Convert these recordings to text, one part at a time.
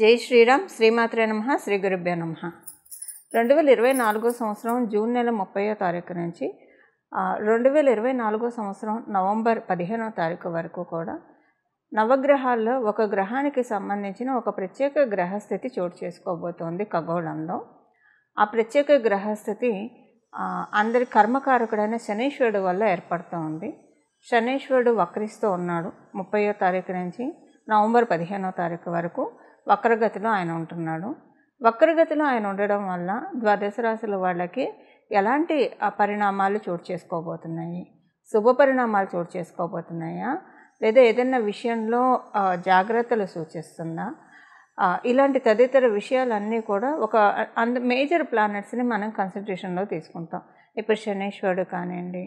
జై శ్రీరామ్ శ్రీమాత్రే నమ శ్రీ గురుభ్యో నమ రెండు వేల ఇరవై నాలుగో సంవత్సరం జూన్ నెల ముప్పయో తారీఖు నుంచి రెండు వేల ఇరవై నాలుగో సంవత్సరం నవంబర్ పదిహేనో తారీఖు వరకు కూడా నవగ్రహాల్లో ఒక గ్రహానికి సంబంధించిన ఒక ప్రత్యేక గ్రహస్థితి చోటు చేసుకోబోతోంది ఖగోళంలో ఆ ప్రత్యేక గ్రహస్థితి అందరి కర్మకారకుడైన శనీశ్వరుడు వల్ల ఏర్పడుతోంది శనీశ్వరుడు వక్రిస్తూ ఉన్నాడు ముప్పయో తారీఖు నుంచి నవంబర్ పదిహేనో తారీఖు వరకు వక్రగతిలో ఆయన ఉంటున్నాడు వక్రగతిలో ఆయన ఉండడం వల్ల ద్వాదశ రాశుల వాళ్ళకి ఎలాంటి పరిణామాలు చోటు చేసుకోబోతున్నాయి శుభ పరిణామాలు చోటు చేసుకోబోతున్నాయా లేదా ఏదైనా విషయంలో జాగ్రత్తలు సూచిస్తుందా ఇలాంటి తదితర విషయాలన్నీ కూడా ఒక అంద మేజర్ ప్లానెట్స్ని మనం కన్సన్ట్రేషన్లో తీసుకుంటాం ఇప్పుడు శనేశ్వరుడు కానివ్వండి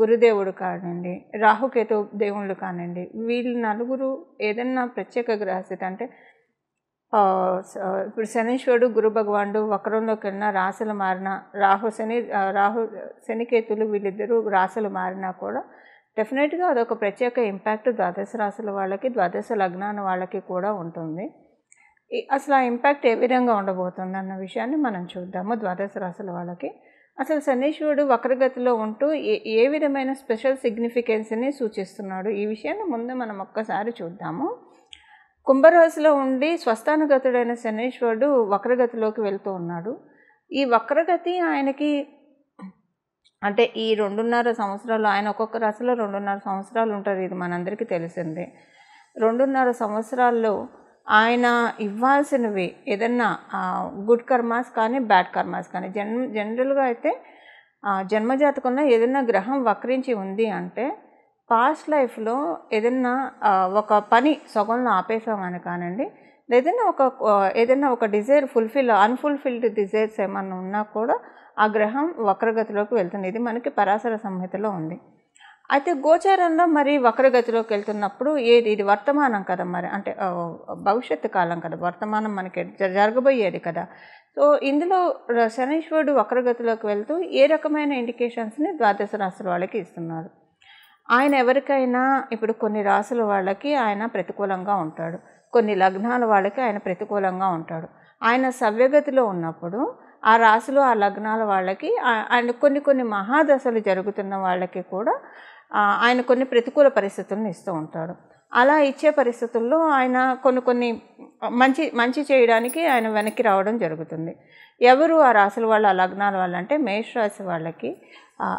గురుదేవుడు కానివ్వండి రాహుకేతు దేవుళ్ళు కానివ్వండి వీళ్ళు నలుగురు ఏదన్నా ప్రత్యేక గ్రహస్థితి అంటే ఇప్పుడు శనీశ్వరుడు గురు భగవానుడు వక్రంలోకి వెళ్ళిన రాసులు మారిన రాహు శని రాహు శనికేతులు వీళ్ళిద్దరూ రాసులు మారినా కూడా డెఫినెట్గా అదొక ప్రత్యేక ఇంపాక్ట్ ద్వాదశ రాసుల వాళ్ళకి ద్వాదశ లగ్నాన వాళ్ళకి కూడా ఉంటుంది అసలు ఆ ఇంపాక్ట్ ఏ విధంగా ఉండబోతుంది అన్న విషయాన్ని మనం చూద్దాము ద్వాదశ రాసుల వాళ్ళకి అసలు శనీశ్వరుడు వక్రగతిలో ఉంటూ ఏ ఏ విధమైన స్పెషల్ సిగ్నిఫికెన్స్ని సూచిస్తున్నాడు ఈ విషయాన్ని ముందు మనం ఒక్కసారి చూద్దాము కుంభరాశిలో ఉండి స్వస్థానుగతుడైన శనీశ్వరుడు వక్రగతిలోకి వెళ్తూ ఉన్నాడు ఈ వక్రగతి ఆయనకి అంటే ఈ రెండున్నర సంవత్సరాలు ఆయన ఒక్కొక్క రాశిలో రెండున్నర సంవత్సరాలు ఉంటారు ఇది మనందరికీ తెలిసిందే రెండున్నర సంవత్సరాల్లో ఆయన ఇవ్వాల్సినవి ఏదన్నా గుడ్ కర్మాస్ కానీ బ్యాడ్ కర్మాస్ కానీ జన్ జనరల్గా అయితే జన్మజాతకున్న ఏదైనా గ్రహం వక్రించి ఉంది అంటే పాస్ట్ లైఫ్లో ఏదన్నా ఒక పని సగంలో ఆపేసామని కానండి ఏదైనా ఒక ఏదైనా ఒక డిజైర్ ఫుల్ఫిల్ అన్ఫుల్ఫిల్డ్ డిజైర్స్ ఏమన్నా ఉన్నా కూడా ఆ గ్రహం వక్రగతిలోకి వెళ్తుంది ఇది మనకి పరాశర సంహితలో ఉంది అయితే గోచారంలో మరి వక్రగతిలోకి వెళ్తున్నప్పుడు ఏది ఇది వర్తమానం కదా మరి అంటే భవిష్యత్తు కాలం కదా వర్తమానం మనకి జరగబోయేది కదా సో ఇందులో శనీశ్వరుడు వక్రగతిలోకి వెళ్తూ ఏ రకమైన ఇండికేషన్స్ని ద్వాదశ రాష్ట్ర వాళ్ళకి ఇస్తున్నారు ఆయన ఎవరికైనా ఇప్పుడు కొన్ని రాసుల వాళ్ళకి ఆయన ప్రతికూలంగా ఉంటాడు కొన్ని లగ్నాల వాళ్ళకి ఆయన ప్రతికూలంగా ఉంటాడు ఆయన సవ్యగతిలో ఉన్నప్పుడు ఆ రాశులు ఆ లగ్నాల వాళ్ళకి ఆయన కొన్ని కొన్ని మహాదశలు జరుగుతున్న వాళ్ళకి కూడా ఆయన కొన్ని ప్రతికూల పరిస్థితులను ఇస్తూ ఉంటాడు అలా ఇచ్చే పరిస్థితుల్లో ఆయన కొన్ని కొన్ని మంచి మంచి చేయడానికి ఆయన వెనక్కి రావడం జరుగుతుంది ఎవరు ఆ రాసుల వాళ్ళ ఆ లగ్నాల వాళ్ళంటే మేష మేషరాశి వాళ్ళకి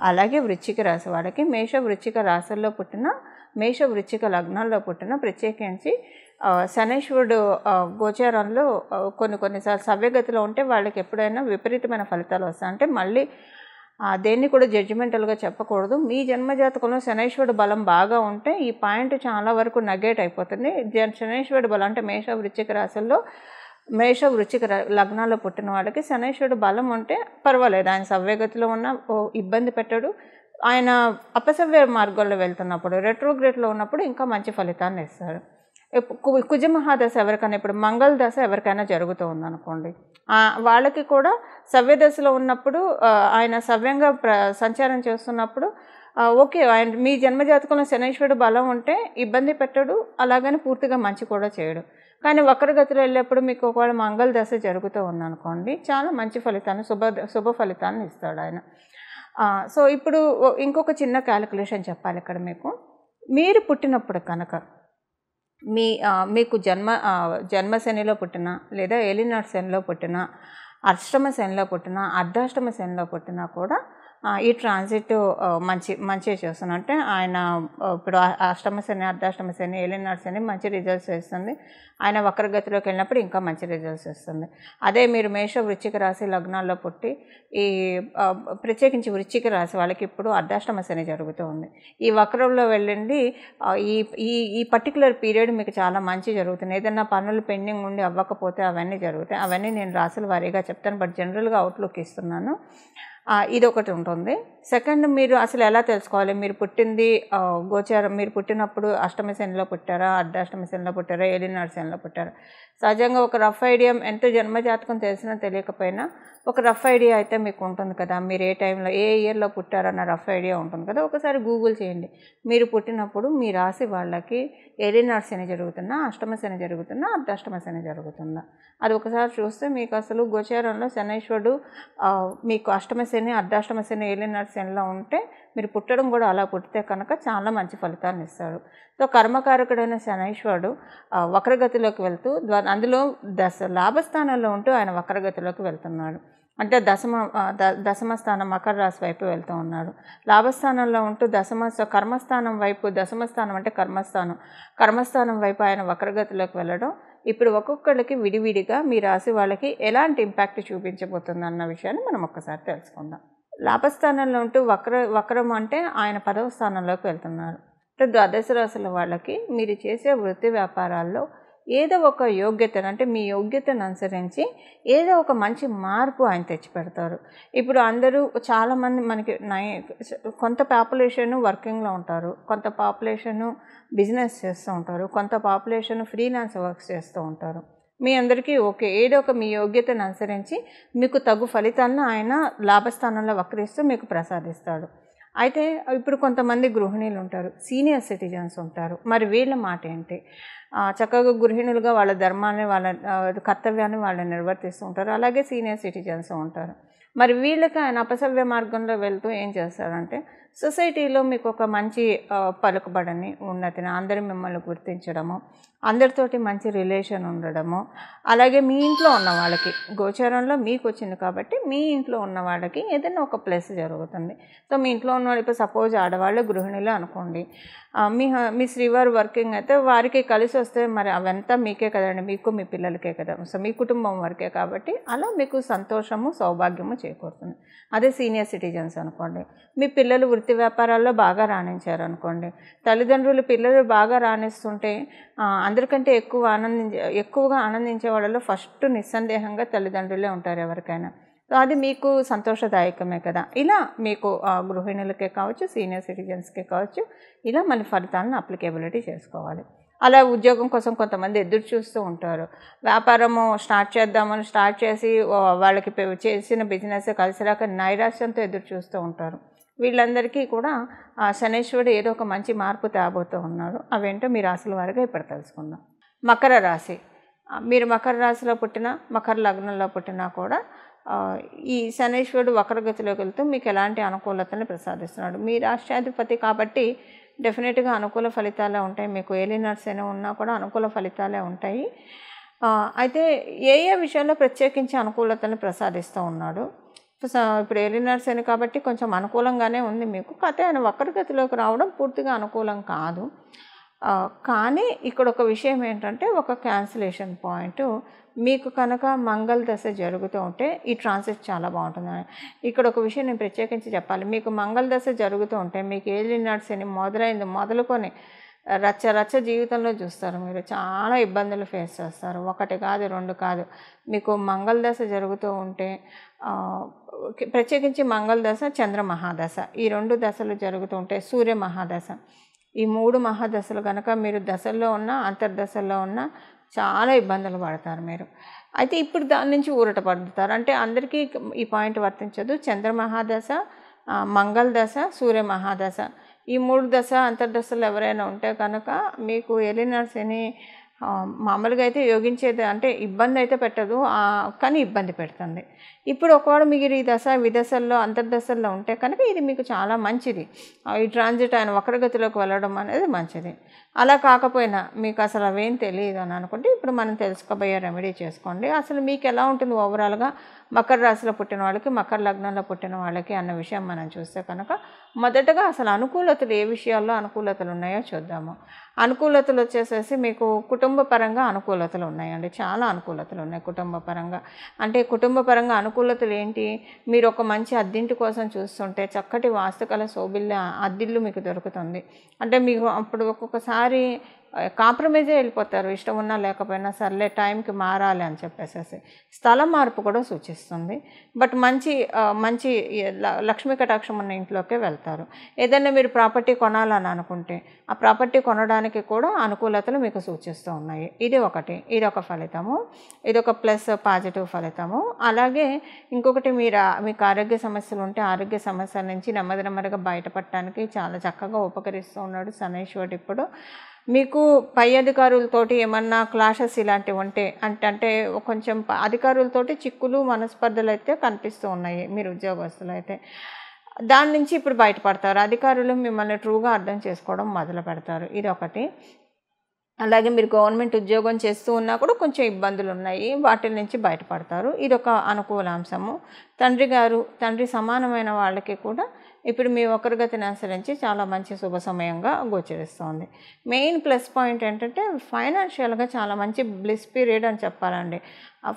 అలాగే వృచ్చిక రాశి వాళ్ళకి మేష వృచ్చిక రాశుల్లో పుట్టిన మేష వృచ్చిక లగ్నాల్లో పుట్టిన ప్రత్యేకించి శనేశ్వరుడు గోచారంలో కొన్ని కొన్నిసార్లు సవ్యగతిలో ఉంటే వాళ్ళకి ఎప్పుడైనా విపరీతమైన ఫలితాలు వస్తాయి అంటే మళ్ళీ దేన్ని కూడా జడ్జిమెంటల్గా చెప్పకూడదు మీ జన్మజాతకంలో శనైశ్వరుడు బలం బాగా ఉంటే ఈ పాయింట్ చాలా వరకు నగేట్ అయిపోతుంది శనైశ్వరుడు బలం అంటే మేష వృచ్చిక రాశుల్లో మేష వృచ్చిక లగ్నాల్లో పుట్టిన వాళ్ళకి శనైశ్వరుడు బలం ఉంటే పర్వాలేదు ఆయన సవ్యగతిలో ఉన్న ఇబ్బంది పెట్టడు ఆయన అపసవ్య మార్గంలో వెళ్తున్నప్పుడు రెట్రోగ్రేట్లో ఉన్నప్పుడు ఇంకా మంచి ఫలితాన్ని ఇస్తారు కుజ మహాదశ ఎవరికైనా ఇప్పుడు మంగళ దశ ఎవరికైనా జరుగుతూ ఉందనుకోండి వాళ్ళకి కూడా సవ్య దశలో ఉన్నప్పుడు ఆయన సవ్యంగా ప్ర సంచారం చేస్తున్నప్పుడు ఓకే ఆయన మీ జన్మజాతకంలో శనీశ్వరుడు బలం ఉంటే ఇబ్బంది పెట్టడు అలాగని పూర్తిగా మంచి కూడా చేయడు కానీ గతిలో వెళ్ళేప్పుడు మీకు ఒకవేళ మంగళ దశ జరుగుతూ ఉందనుకోండి చాలా మంచి ఫలితాన్ని శుభ శుభ ఫలితాన్ని ఇస్తాడు ఆయన సో ఇప్పుడు ఇంకొక చిన్న క్యాలిక్యులేషన్ చెప్పాలి ఇక్కడ మీకు మీరు పుట్టినప్పుడు కనుక మీ మీకు జన్మ జన్మశనిలో పుట్టిన లేదా ఏలినాడు శనిలో పుట్టిన అష్టమ శనిలో పుట్టిన అర్ధాష్టమ శనిలో పుట్టినా కూడా ఈ ట్రాన్సిట్ మంచి మంచిగా చేస్తుంది అంటే ఆయన ఇప్పుడు అష్టమ శని అర్ధాష్టమ శని ఏలినాడు శని మంచి రిజల్ట్స్ వేస్తుంది ఆయన వక్రగతిలోకి వెళ్ళినప్పుడు ఇంకా మంచి రిజల్ట్స్ వస్తుంది అదే మీరు మేష వృచ్చిక రాశి లగ్నాల్లో పుట్టి ఈ ప్రత్యేకించి వృచ్చిక రాశి వాళ్ళకి ఇప్పుడు అర్ధాష్టమ శని జరుగుతూ ఉంది ఈ వక్రంలో వెళ్ళండి ఈ ఈ ఈ పర్టికులర్ పీరియడ్ మీకు చాలా మంచి జరుగుతుంది ఏదైనా పనులు పెండింగ్ ఉండి అవ్వకపోతే అవన్నీ జరుగుతాయి అవన్నీ నేను రాసుల వారీగా చెప్తాను బట్ జనరల్గా అవుట్లుక్ ఇస్తున్నాను ఇది ఒకటి ఉంటుంది సెకండ్ మీరు అసలు ఎలా తెలుసుకోవాలి మీరు పుట్టింది గోచారం మీరు పుట్టినప్పుడు అష్టమ శనిలో పుట్టారా అర్ధాష్టమ శనిలో పుట్టారా ఏలినాడు శనిలో పుట్టారా సహజంగా ఒక రఫ్ ఐడియా ఎంత జన్మజాతకం తెలిసినా తెలియకపోయినా ఒక రఫ్ ఐడియా అయితే మీకు ఉంటుంది కదా మీరు ఏ టైంలో ఏ ఇయర్లో పుట్టారన్న రఫ్ ఐడియా ఉంటుంది కదా ఒకసారి గూగుల్ చేయండి మీరు పుట్టినప్పుడు మీ రాసి వాళ్ళకి ఎలినార్ శని జరుగుతున్నా అష్టమ శని జరుగుతున్నా అర్ధాష్టమ శని జరుగుతుందా అది ఒకసారి చూస్తే మీకు అసలు గోచారంలో శనేశ్వరుడు మీకు అష్టమ శని అర్ధాష్టమ శని ఎలినార్ శనిలో ఉంటే మీరు పుట్టడం కూడా అలా పుట్టితే కనుక చాలా మంచి ఫలితాన్ని ఇస్తాడు సో కర్మకారకుడైన శనైశ్వరుడు వక్రగతిలోకి వెళ్తూ అందులో దశ లాభస్థానంలో ఉంటూ ఆయన వక్రగతిలోకి వెళ్తున్నాడు అంటే దశమ దశమస్థానం మకర రాశి వైపు వెళ్తూ ఉన్నాడు లాభస్థానంలో ఉంటూ దశమ కర్మస్థానం వైపు దశమస్థానం అంటే కర్మస్థానం కర్మస్థానం వైపు ఆయన వక్రగతిలోకి వెళ్ళడం ఇప్పుడు ఒక్కొక్కళ్ళకి విడివిడిగా మీ రాశి వాళ్ళకి ఎలాంటి ఇంపాక్ట్ చూపించబోతుంది అన్న విషయాన్ని మనం ఒక్కసారి తెలుసుకుందాం లాభస్థానంలో ఉంటూ వక్ర వక్రం అంటే ఆయన పదవ స్థానంలోకి వెళ్తున్నారు అంటే ద్వాదశ రాశుల వాళ్ళకి మీరు చేసే వృత్తి వ్యాపారాల్లో ఏదో ఒక యోగ్యతను అంటే మీ యోగ్యతను అనుసరించి ఏదో ఒక మంచి మార్పు ఆయన తెచ్చిపెడతారు ఇప్పుడు అందరూ చాలామంది మనకి నై కొంత పాపులేషను వర్కింగ్లో ఉంటారు కొంత పాపులేషను బిజినెస్ చేస్తూ ఉంటారు కొంత పాపులేషన్ ఫ్రీలాన్స్ వర్క్స్ చేస్తూ ఉంటారు మీ అందరికీ ఓకే ఏదో ఒక మీ యోగ్యతను అనుసరించి మీకు తగు ఫలితాలను ఆయన లాభస్థానంలో వక్రిస్తూ మీకు ప్రసాదిస్తాడు అయితే ఇప్పుడు కొంతమంది గృహిణులు ఉంటారు సీనియర్ సిటిజన్స్ ఉంటారు మరి వీళ్ళ మాట ఏంటి చక్కగా గృహిణులుగా వాళ్ళ ధర్మాన్ని వాళ్ళ కర్తవ్యాన్ని వాళ్ళు నిర్వర్తిస్తూ ఉంటారు అలాగే సీనియర్ సిటిజన్స్ ఉంటారు మరి వీళ్ళకి ఆయన అపసవ్య మార్గంలో వెళ్తూ ఏం చేస్తారంటే సొసైటీలో మీకు ఒక మంచి పలుకుబడని ఉన్నతిని అందరూ మిమ్మల్ని గుర్తించడము అందరితోటి మంచి రిలేషన్ ఉండడము అలాగే మీ ఇంట్లో ఉన్న వాళ్ళకి గోచారంలో మీకు వచ్చింది కాబట్టి మీ ఇంట్లో ఉన్న వాళ్ళకి ఏదైనా ఒక ప్లస్ జరుగుతుంది సో మీ ఇంట్లో ఉన్న వాళ్ళు ఇప్పుడు సపోజ్ ఆడవాళ్ళు గృహిణులు అనుకోండి మీ మీ శ్రీవారు వర్కింగ్ అయితే వారికి కలిసి వస్తే మరి అవంతా మీకే కదండి మీకు మీ పిల్లలకే కదా సో మీ కుటుంబం వరకే కాబట్టి అలా మీకు సంతోషము సౌభాగ్యము చేకూరుతుంది అదే సీనియర్ సిటిజన్స్ అనుకోండి మీ పిల్లలు వృత్తి వ్యాపారాల్లో బాగా రాణించారు అనుకోండి తల్లిదండ్రులు పిల్లలు బాగా రాణిస్తుంటే అందరికంటే ఎక్కువ ఆనందించే ఎక్కువగా ఆనందించే వాళ్ళలో ఫస్ట్ నిస్సందేహంగా తల్లిదండ్రులే ఉంటారు ఎవరికైనా సో అది మీకు సంతోషదాయకమే కదా ఇలా మీకు గృహిణులకే కావచ్చు సీనియర్ సిటిజన్స్కే కావచ్చు ఇలా మన ఫలితాలను అప్లికేబిలిటీ చేసుకోవాలి అలా ఉద్యోగం కోసం కొంతమంది ఎదురు చూస్తూ ఉంటారు వ్యాపారము స్టార్ట్ చేద్దామని స్టార్ట్ చేసి వాళ్ళకి చేసిన బిజినెస్ కలిసిరాక నైరాశ్యంతో ఎదురు చూస్తూ ఉంటారు వీళ్ళందరికీ కూడా ఆ శనేశ్వరుడు ఏదో ఒక మంచి మార్పు తేబోతూ ఉన్నాడు అవేంటో మీ రాశుల వారిగా ఇప్పుడు తెలుసుకుందాం మకర రాశి మీరు మకర రాశిలో పుట్టిన మకర లగ్నంలో పుట్టినా కూడా ఈ శనేశ్వరుడు వక్రగతిలోకి వెళ్తూ మీకు ఎలాంటి అనుకూలతను ప్రసాదిస్తున్నాడు మీ రాష్ట్రాధిపతి కాబట్టి డెఫినెట్గా అనుకూల ఫలితాలే ఉంటాయి మీకు ఏలినర్స్ అయినా ఉన్నా కూడా అనుకూల ఫలితాలే ఉంటాయి అయితే ఏ ఏ విషయంలో ప్రత్యేకించి అనుకూలతను ప్రసాదిస్తూ ఉన్నాడు ఇప్పుడు నర్స్ అని కాబట్టి కొంచెం అనుకూలంగానే ఉంది మీకు కాకపోతే ఆయన వక్రగతిలోకి రావడం పూర్తిగా అనుకూలం కాదు కానీ ఇక్కడ ఒక విషయం ఏంటంటే ఒక క్యాన్సిలేషన్ పాయింట్ మీకు కనుక మంగళ దశ జరుగుతూ ఉంటే ఈ ట్రాన్సిట్ చాలా బాగుంటుంది ఇక్కడ ఒక విషయం నేను ప్రత్యేకించి చెప్పాలి మీకు మంగళ దశ జరుగుతూ ఉంటే మీకు నర్స్ అని మొదలైంది మొదలుకొని రచ్చ రచ్చ జీవితంలో చూస్తారు మీరు చాలా ఇబ్బందులు ఫేస్ చేస్తారు ఒకటి కాదు రెండు కాదు మీకు మంగళదశ జరుగుతూ ఉంటే ప్రత్యేకించి మంగళదశ చంద్ర మహాదశ ఈ రెండు దశలు జరుగుతూ ఉంటాయి సూర్య మహాదశ ఈ మూడు మహాదశలు కనుక మీరు దశల్లో ఉన్న అంతర్దశల్లో ఉన్న చాలా ఇబ్బందులు పడతారు మీరు అయితే ఇప్పుడు దాని నుంచి ఊరట పడుతారు అంటే అందరికీ ఈ పాయింట్ వర్తించదు చంద్ర మహాదశ మంగళదశ సూర్య మహాదశ ఈ మూడు దశ అంతర్దశలు ఎవరైనా ఉంటే కనుక మీకు ఎలినర్స్ ఎనీ మామూలుగా అయితే యోగించేది అంటే ఇబ్బంది అయితే పెట్టదు కానీ ఇబ్బంది పెడుతుంది ఇప్పుడు ఒకవేళ మీరు ఈ దశ విదశల్లో అంతర్దశల్లో ఉంటే కనుక ఇది మీకు చాలా మంచిది ఈ ట్రాన్జిట్ ఆయన వక్రగతిలోకి వెళ్ళడం అనేది మంచిది అలా కాకపోయినా మీకు అసలు అవేం తెలియదు అని అనుకుంటే ఇప్పుడు మనం తెలుసుకోబోయే రెమెడీ చేసుకోండి అసలు మీకు ఎలా ఉంటుంది ఓవరాల్గా మకర రాశిలో పుట్టిన వాళ్ళకి మకర లగ్నంలో పుట్టిన వాళ్ళకి అన్న విషయం మనం చూస్తే కనుక మొదటగా అసలు అనుకూలతలు ఏ విషయాల్లో అనుకూలతలు ఉన్నాయో చూద్దాము అనుకూలతలు వచ్చేసేసి మీకు కుటుంబ పరంగా అనుకూలతలు ఉన్నాయండి చాలా అనుకూలతలు ఉన్నాయి కుటుంబ పరంగా అంటే కుటుంబ పరంగా అనుకూలతలు ఏంటి మీరు ఒక మంచి అద్దింటి కోసం చూస్తుంటే చక్కటి వాస్తుకల సోబిల్ల అద్దిల్లు మీకు దొరుకుతుంది అంటే మీకు అప్పుడు ఒక్కొక్కసారి కాంప్రమైజే వెళ్ళిపోతారు ఇష్టం ఉన్నా లేకపోయినా సర్లే టైంకి మారాలి అని చెప్పేసేసి స్థల మార్పు కూడా సూచిస్తుంది బట్ మంచి మంచి లక్ష్మీ కటాక్షం ఉన్న ఇంట్లోకే వెళ్తారు ఏదైనా మీరు ప్రాపర్టీ కొనాలని అనుకుంటే ఆ ప్రాపర్టీ కొనడానికి కూడా అనుకూలతలు మీకు సూచిస్తూ ఉన్నాయి ఇది ఒకటి ఇది ఒక ఫలితము ఇది ఒక ప్లస్ పాజిటివ్ ఫలితము అలాగే ఇంకొకటి మీరు మీకు ఆరోగ్య సమస్యలు ఉంటే ఆరోగ్య సమస్యల నుంచి నెమ్మది నెమ్మదిగా బయటపడటానికి చాలా చక్కగా ఉపకరిస్తూ ఉన్నాడు సనేశ్వరుడు ఇప్పుడు మీకు పై అధికారులతోటి ఏమన్నా క్లాషెస్ ఇలాంటివి ఉంటే అంటే అంటే కొంచెం అధికారులతోటి చిక్కులు మనస్పర్ధలు అయితే కనిపిస్తూ ఉన్నాయి మీరు ఉద్యోగస్తులు అయితే దాని నుంచి ఇప్పుడు బయటపడతారు అధికారులు మిమ్మల్ని ట్రూగా అర్థం చేసుకోవడం మొదలు పెడతారు ఇది ఒకటి అలాగే మీరు గవర్నమెంట్ ఉద్యోగం చేస్తూ ఉన్నా కూడా కొంచెం ఇబ్బందులు ఉన్నాయి వాటి నుంచి బయటపడతారు ఒక అనుకూల అంశము తండ్రి గారు తండ్రి సమానమైన వాళ్ళకి కూడా ఇప్పుడు మీ వక్రగతిని అనుసరించి చాలా మంచి శుభ సమయంగా గోచరిస్తుంది మెయిన్ ప్లస్ పాయింట్ ఏంటంటే ఫైనాన్షియల్గా చాలా మంచి బ్లిస్ పీరియడ్ అని చెప్పాలండి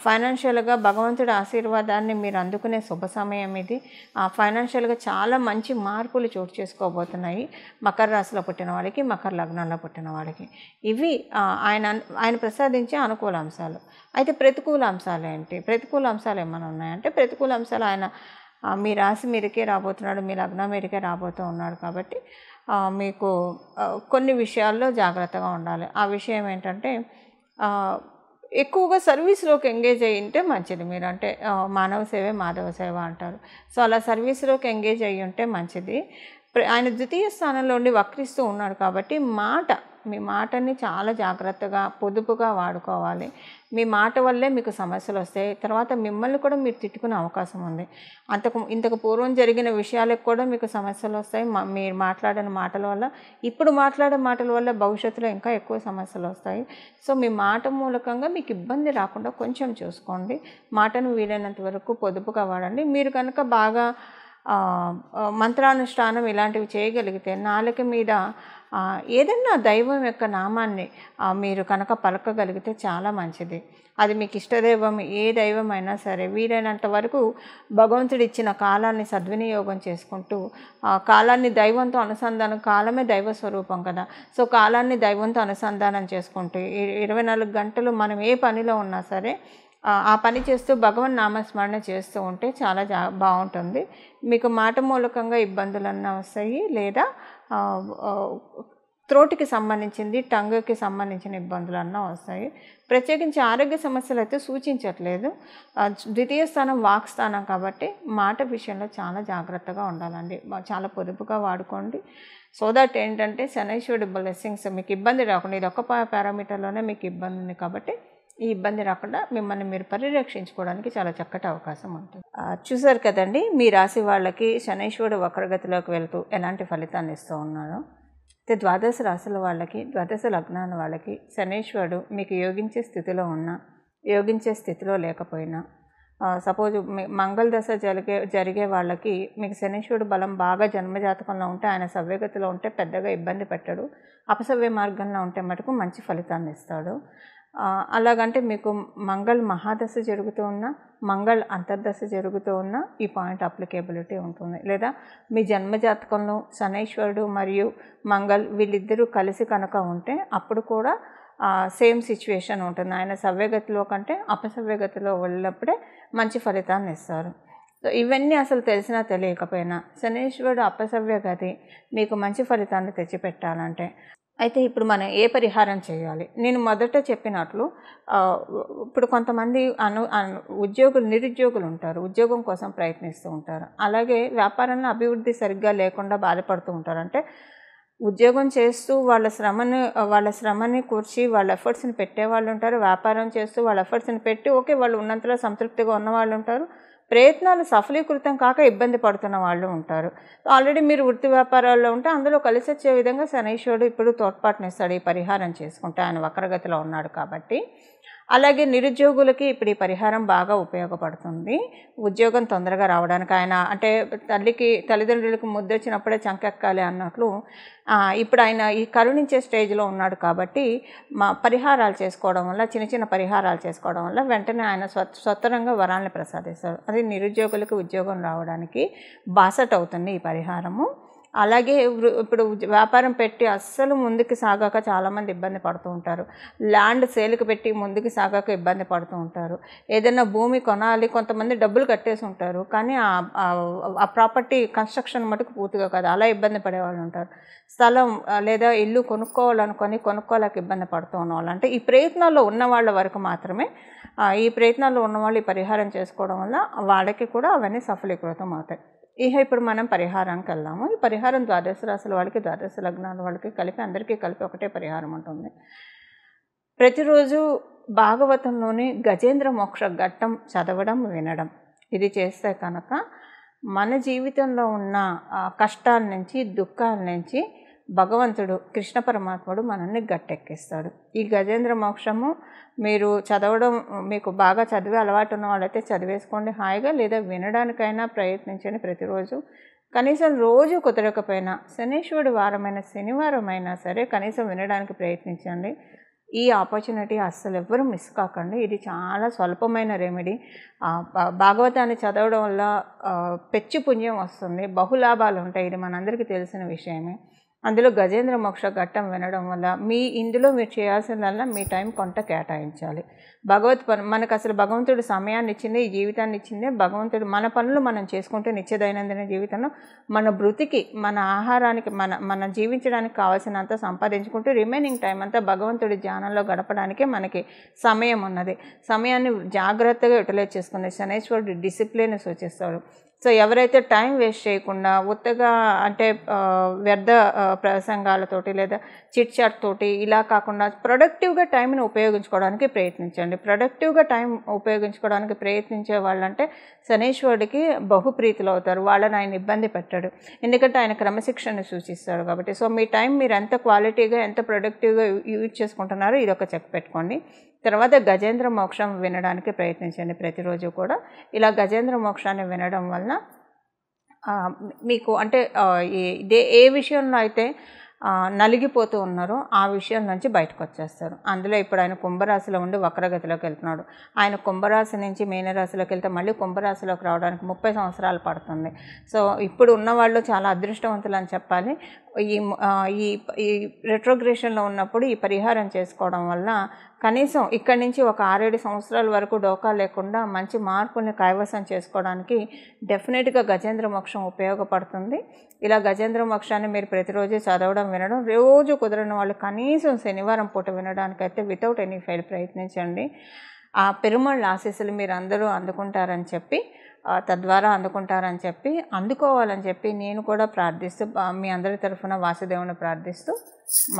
ఫైనాన్షియల్గా భగవంతుడి ఆశీర్వాదాన్ని మీరు అందుకునే శుభ సమయం ఇది ఆ ఫైనాన్షియల్గా చాలా మంచి మార్పులు చోటు చేసుకోబోతున్నాయి మకర రాశిలో పుట్టిన వాళ్ళకి మకర లగ్నంలో పుట్టిన వాళ్ళకి ఇవి ఆయన ఆయన ప్రసాదించే అనుకూల అంశాలు అయితే ప్రతికూల అంశాలు ఏంటి ప్రతికూల అంశాలు ఏమైనా ఉన్నాయంటే ప్రతికూల అంశాలు ఆయన మీ రాశి మీదకే రాబోతున్నాడు మీ లగ్నం మీదకే రాబోతూ ఉన్నాడు కాబట్టి మీకు కొన్ని విషయాల్లో జాగ్రత్తగా ఉండాలి ఆ విషయం ఏంటంటే ఎక్కువగా సర్వీస్లోకి ఎంగేజ్ అయ్యి ఉంటే మంచిది మీరు అంటే మానవ సేవే మాధవ సేవ అంటారు సో అలా సర్వీస్లోకి ఎంగేజ్ అయ్యి ఉంటే మంచిది ఆయన ద్వితీయ స్థానంలో ఉండి వక్రిస్తూ ఉన్నాడు కాబట్టి మాట మీ మాటని చాలా జాగ్రత్తగా పొదుపుగా వాడుకోవాలి మీ మాట వల్లే మీకు సమస్యలు వస్తాయి తర్వాత మిమ్మల్ని కూడా మీరు తిట్టుకునే అవకాశం ఉంది అంతకు ఇంతకు పూర్వం జరిగిన విషయాలకు కూడా మీకు సమస్యలు వస్తాయి మీరు మాట్లాడిన మాటల వల్ల ఇప్పుడు మాట్లాడే మాటల వల్ల భవిష్యత్తులో ఇంకా ఎక్కువ సమస్యలు వస్తాయి సో మీ మాట మూలకంగా మీకు ఇబ్బంది రాకుండా కొంచెం చూసుకోండి మాటను వీలైనంత వరకు పొదుపుగా వాడండి మీరు కనుక బాగా మంత్రానుష్ఠానం ఇలాంటివి చేయగలిగితే నాలుక మీద ఏదన్నా దైవం యొక్క నామాన్ని మీరు కనుక పలకగలిగితే చాలా మంచిది అది మీకు ఇష్టదైవం ఏ దైవం అయినా సరే వీలైనంత వరకు భగవంతుడు ఇచ్చిన కాలాన్ని సద్వినియోగం చేసుకుంటూ కాలాన్ని దైవంతో అనుసంధానం కాలమే దైవ స్వరూపం కదా సో కాలాన్ని దైవంతో అనుసంధానం చేసుకుంటూ ఇరవై నాలుగు గంటలు మనం ఏ పనిలో ఉన్నా సరే ఆ పని చేస్తూ భగవన్ నామస్మరణ చేస్తూ ఉంటే చాలా జా బాగుంటుంది మీకు మాట మూలకంగా ఇబ్బందులన్నా వస్తాయి లేదా త్రోటికి సంబంధించింది టంగ్కి సంబంధించిన ఇబ్బందులు వస్తాయి ప్రత్యేకించి ఆరోగ్య సమస్యలు అయితే సూచించట్లేదు ద్వితీయ స్థానం వాక్ స్థానం కాబట్టి మాట విషయంలో చాలా జాగ్రత్తగా ఉండాలండి చాలా పొదుపుగా వాడుకోండి సో దట్ ఏంటంటే శనైశ్వరుడు బ్లెస్సింగ్స్ మీకు ఇబ్బంది రాకుండా ఇది ఒక్క పారామీటర్లోనే మీకు ఇబ్బంది ఉంది కాబట్టి ఈ ఇబ్బంది రాకుండా మిమ్మల్ని మీరు పరిరక్షించుకోవడానికి చాలా చక్కటి అవకాశం ఉంటుంది చూసారు కదండి మీ రాశి వాళ్ళకి శనైశ్వరుడు వక్రగతిలోకి వెళ్తూ ఎలాంటి ఫలితాన్ని ఇస్తూ ఉన్నారో అయితే ద్వాదశ రాశుల వాళ్ళకి ద్వాదశ లగ్నాల వాళ్ళకి శనైశ్వరుడు మీకు యోగించే స్థితిలో ఉన్నా యోగించే స్థితిలో లేకపోయినా సపోజ్ మంగళ దశ జరిగే జరిగే వాళ్ళకి మీకు శనీశ్వరుడు బలం బాగా జన్మజాతకంలో ఉంటే ఆయన సవ్యగతిలో ఉంటే పెద్దగా ఇబ్బంది పెట్టడు అపసవ్య మార్గంలో ఉంటే మటుకు మంచి ఫలితాన్ని ఇస్తాడు అలాగంటే మీకు మంగళ మహాదశ జరుగుతూ ఉన్న మంగళ అంతర్దశ జరుగుతూ ఉన్న ఈ పాయింట్ అప్లికేబిలిటీ ఉంటుంది లేదా మీ జన్మజాతకంలో శనైశ్వరుడు మరియు మంగళ్ వీళ్ళిద్దరూ కలిసి కనుక ఉంటే అప్పుడు కూడా సేమ్ సిచ్యువేషన్ ఉంటుంది ఆయన సవ్యగతిలో కంటే అపసవ్యగతిలో వెళ్ళినప్పుడే మంచి ఫలితాన్ని ఇస్తారు సో ఇవన్నీ అసలు తెలిసినా తెలియకపోయినా శనీశ్వరుడు అపసవ్య గతి మీకు మంచి ఫలితాన్ని తెచ్చిపెట్టాలంటే అయితే ఇప్పుడు మనం ఏ పరిహారం చేయాలి నేను మొదట చెప్పినట్లు ఇప్పుడు కొంతమంది అను ఉద్యోగులు నిరుద్యోగులు ఉంటారు ఉద్యోగం కోసం ప్రయత్నిస్తూ ఉంటారు అలాగే వ్యాపారంలో అభివృద్ధి సరిగ్గా లేకుండా బాధపడుతూ ఉంటారు అంటే ఉద్యోగం చేస్తూ వాళ్ళ శ్రమని వాళ్ళ శ్రమని కూర్చి వాళ్ళ ఎఫర్ట్స్ని పెట్టేవాళ్ళు ఉంటారు వ్యాపారం చేస్తూ వాళ్ళ ఎఫర్ట్స్ని పెట్టి ఓకే వాళ్ళు ఉన్నంతలో సంతృప్తిగా ఉన్నవాళ్ళు ఉంటారు ప్రయత్నాలు సఫలీకృతం కాక ఇబ్బంది పడుతున్న వాళ్ళు ఉంటారు ఆల్రెడీ మీరు వృత్తి వ్యాపారాల్లో ఉంటే అందులో కలిసి వచ్చే విధంగా శనైశ్వరుడు ఇప్పుడు తోడ్పాటునిస్తాడు ఈ పరిహారం చేసుకుంటే ఆయన వక్రగతిలో ఉన్నాడు కాబట్టి అలాగే నిరుద్యోగులకి ఇప్పుడు ఈ పరిహారం బాగా ఉపయోగపడుతుంది ఉద్యోగం తొందరగా రావడానికి ఆయన అంటే తల్లికి తల్లిదండ్రులకు ముద్దొచ్చినప్పుడే చంకెక్కాలి అన్నట్లు ఇప్పుడు ఆయన ఈ కరుణించే స్టేజ్లో ఉన్నాడు కాబట్టి మా పరిహారాలు చేసుకోవడం వల్ల చిన్న చిన్న పరిహారాలు చేసుకోవడం వల్ల వెంటనే ఆయన స్వతరంగా వరాలను ప్రసాదిస్తాడు అది నిరుద్యోగులకు ఉద్యోగం రావడానికి బాసట్ అవుతుంది ఈ పరిహారము అలాగే ఇప్పుడు వ్యాపారం పెట్టి అస్సలు ముందుకు సాగాక చాలామంది ఇబ్బంది పడుతూ ఉంటారు ల్యాండ్ సేల్కి పెట్టి ముందుకు సాగాక ఇబ్బంది పడుతూ ఉంటారు ఏదైనా భూమి కొనాలి కొంతమంది డబ్బులు కట్టేసి ఉంటారు కానీ ఆ ప్రాపర్టీ కన్స్ట్రక్షన్ మటుకు పూర్తిగా కాదు అలా ఇబ్బంది పడేవాళ్ళు ఉంటారు స్థలం లేదా ఇల్లు కొనుక్కోవాలనుకొని కొనుక్కోలేక ఇబ్బంది పడుతూ ఉన్నవాళ్ళు అంటే ఈ ప్రయత్నాల్లో ఉన్న వాళ్ళ వరకు మాత్రమే ఈ ప్రయత్నాల్లో ఉన్నవాళ్ళు ఈ పరిహారం చేసుకోవడం వల్ల వాళ్ళకి కూడా అవన్నీ సఫలీకృతం అవుతాయి ఇహ ఇప్పుడు మనం పరిహారానికి వెళ్దాము ఈ పరిహారం ద్వాదశ రాశుల వాళ్ళకి ద్వాదశ లగ్నాల వాళ్ళకి కలిపి అందరికీ కలిపి ఒకటే పరిహారం ఉంటుంది ప్రతిరోజు భాగవతంలోని గజేంద్ర మోక్ష ఘట్టం చదవడం వినడం ఇది చేస్తే కనుక మన జీవితంలో ఉన్న కష్టాల నుంచి దుఃఖాల నుంచి భగవంతుడు కృష్ణ పరమాత్ముడు మనల్ని గట్టెక్కిస్తాడు ఈ గజేంద్ర మోక్షము మీరు చదవడం మీకు బాగా చదివే అలవాటు ఉన్న వాళ్ళైతే చదివేసుకోండి హాయిగా లేదా వినడానికైనా ప్రయత్నించండి ప్రతిరోజు కనీసం రోజు కుదరకపోయినా శనీశ్వరుడు వారమైన శనివారం అయినా సరే కనీసం వినడానికి ప్రయత్నించండి ఈ ఆపర్చునిటీ అస్సలు ఎవ్వరూ మిస్ కాకండి ఇది చాలా స్వల్పమైన రెమెడీ భాగవతాన్ని చదవడం వల్ల పెచ్చి పుణ్యం వస్తుంది బహులాభాలు ఉంటాయి ఇది మనందరికీ తెలిసిన విషయమే అందులో గజేంద్ర మోక్ష ఘట్టం వినడం వల్ల మీ ఇందులో మీరు చేయాల్సిందల్లా మీ టైం కొంత కేటాయించాలి భగవత్ పను మనకు అసలు భగవంతుడు సమయాన్ని ఇచ్చింది ఈ జీవితాన్ని ఇచ్చిందే భగవంతుడు మన పనులు మనం చేసుకుంటే నిత్య దైనందిన జీవితంలో మన బృతికి మన ఆహారానికి మన మన జీవించడానికి కావాల్సినంత సంపాదించుకుంటూ రిమైనింగ్ టైం అంతా భగవంతుడి ధ్యానంలో గడపడానికే మనకి సమయం ఉన్నది సమయాన్ని జాగ్రత్తగా యూటిలైజ్ చేసుకునే శనేశ్వరుడు డిసిప్లిన్ సూచిస్తాడు సో ఎవరైతే టైం వేస్ట్ చేయకుండా ఉత్తగా అంటే వ్యర్థ ప్రసంగాలతోటి లేదా చిట్ చాట్ తోటి ఇలా కాకుండా ప్రొడక్టివ్గా టైంని ఉపయోగించుకోవడానికి ప్రయత్నించండి ప్రొడక్టివ్గా టైం ఉపయోగించుకోవడానికి ప్రయత్నించే వాళ్ళంటే శనేశ్వరుడికి బహుప్రీతులు అవుతారు వాళ్ళని ఆయన ఇబ్బంది పెట్టాడు ఎందుకంటే ఆయన క్రమశిక్షణను సూచిస్తాడు కాబట్టి సో మీ టైం మీరు ఎంత క్వాలిటీగా ఎంత ప్రొడక్టివ్గా యూజ్ చేసుకుంటున్నారో ఇది ఒక చెక్ పెట్టుకోండి తర్వాత గజేంద్ర మోక్షం వినడానికి ప్రయత్నించండి ప్రతిరోజు కూడా ఇలా గజేంద్ర మోక్షాన్ని వినడం వలన మీకు అంటే ఇదే ఏ విషయంలో అయితే నలిగిపోతూ ఉన్నారో ఆ విషయం నుంచి బయటకు వచ్చేస్తారు అందులో ఇప్పుడు ఆయన కుంభరాశిలో ఉండి వక్రగతిలోకి వెళ్తున్నాడు ఆయన కుంభరాశి నుంచి మీనరాశిలోకి వెళ్తే మళ్ళీ కుంభరాశిలోకి రావడానికి ముప్పై సంవత్సరాలు పడుతుంది సో ఇప్పుడు ఉన్న వాళ్ళు చాలా అదృష్టవంతులు అని చెప్పాలి ఈ ఈ రెట్రోగ్రేషన్లో ఉన్నప్పుడు ఈ పరిహారం చేసుకోవడం వల్ల కనీసం ఇక్కడి నుంచి ఒక ఆరేడు సంవత్సరాల వరకు డోకా లేకుండా మంచి మార్పుల్ని కైవసం చేసుకోవడానికి డెఫినెట్గా గజేంద్ర మోక్షం ఉపయోగపడుతుంది ఇలా గజేంద్ర మోక్షాన్ని మీరు ప్రతిరోజు చదవడం వినడం రోజు కుదరని వాళ్ళు కనీసం శనివారం పూట వినడానికైతే వితౌట్ ఎనీ ఫెయిల్ ప్రయత్నించండి ఆ పెరుమాళ్ళ ఆశీస్సులు మీరు అందరూ అందుకుంటారని చెప్పి తద్వారా అందుకుంటారని చెప్పి అందుకోవాలని చెప్పి నేను కూడా ప్రార్థిస్తూ మీ అందరి తరఫున వాసుదేవుని ప్రార్థిస్తూ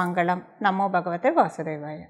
మంగళం నమో భగవతే వాసుదేవాయ